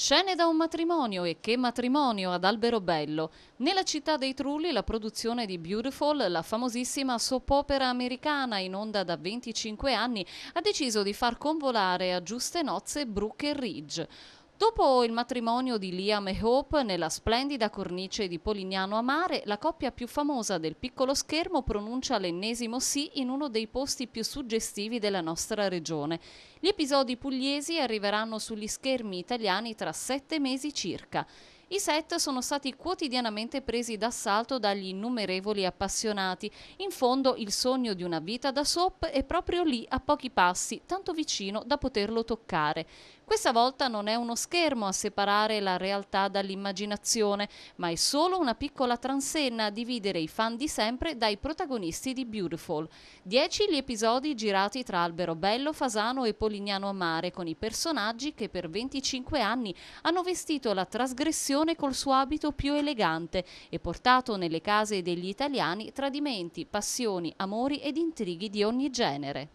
Scene da un matrimonio e che matrimonio ad Albero Bello. Nella città dei Trulli la produzione di Beautiful, la famosissima soap opera americana in onda da 25 anni, ha deciso di far convolare a giuste nozze Brooke e Ridge. Dopo il matrimonio di Liam e Hope nella splendida cornice di Polignano a Mare, la coppia più famosa del piccolo schermo pronuncia l'ennesimo sì in uno dei posti più suggestivi della nostra regione. Gli episodi pugliesi arriveranno sugli schermi italiani tra sette mesi circa. I set sono stati quotidianamente presi d'assalto dagli innumerevoli appassionati. In fondo il sogno di una vita da soap è proprio lì a pochi passi, tanto vicino da poterlo toccare. Questa volta non è uno schermo a separare la realtà dall'immaginazione, ma è solo una piccola transenna a dividere i fan di sempre dai protagonisti di Beautiful. Dieci gli episodi girati tra Albero Bello, Fasano e Polignano a Mare, con i personaggi che per 25 anni hanno vestito la trasgressione tradizione col suo abito più elegante e portato nelle case degli italiani tradimenti, passioni, amori ed intrighi di ogni genere.